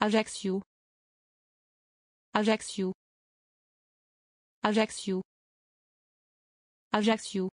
Ajaccio. Ajaccio. Ajaccio. Ajaccio.